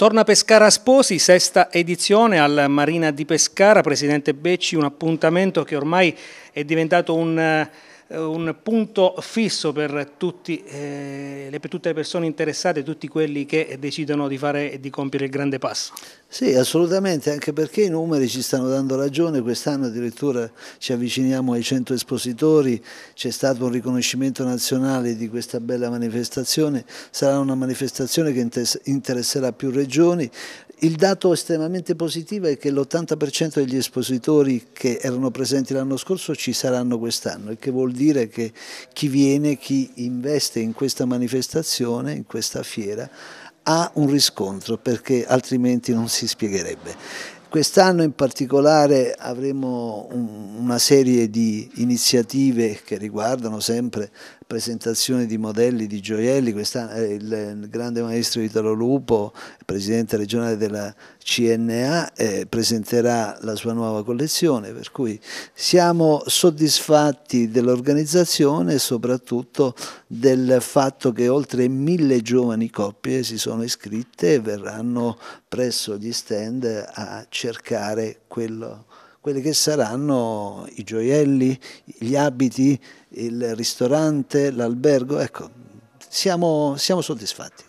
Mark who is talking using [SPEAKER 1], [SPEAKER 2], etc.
[SPEAKER 1] Torna Pescara Sposi, sesta edizione al Marina di Pescara. Presidente Becci, un appuntamento che ormai è diventato un eh, eh, un punto fisso per, tutti, eh, per, tutte le persone interessate, tutti quelli che decidono di fare e di compiere il grande passo.
[SPEAKER 2] Sì, assolutamente, anche perché i numeri ci stanno dando ragione, quest'anno addirittura ci avviciniamo ai 100 espositori, c'è stato un riconoscimento nazionale di questa bella manifestazione, sarà una manifestazione che interesserà più regioni, il dato estremamente positivo è che l'80% degli espositori che erano presenti l'anno scorso ci saranno quest'anno, il che vuol dire che chi viene, chi investe in questa manifestazione, in questa fiera, ha un riscontro perché altrimenti non si spiegherebbe. Quest'anno in particolare avremo un, una serie di iniziative che riguardano sempre presentazione di modelli di gioielli, Quest'anno eh, il, grande maestro Italo Lupo, presidente regionale della CNA, eh, presenterà la sua nuova collezione, per cui siamo soddisfatti dell'organizzazione e soprattutto del fatto che oltre mille giovani coppie si sono iscritte e verranno presso gli stand a cercare quello, quelli che saranno i gioielli, gli abiti, il ristorante, l'albergo, ecco, siamo, siamo soddisfatti.